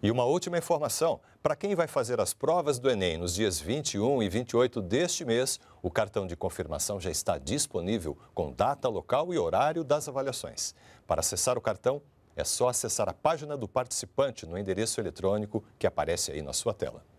E uma última informação: para quem vai fazer as provas do Enem nos dias 21 e 28 deste mês, o cartão de confirmação já está disponível com data, local e horário das avaliações. Para acessar o cartão, é só acessar a página do participante no endereço eletrônico que aparece aí na sua tela.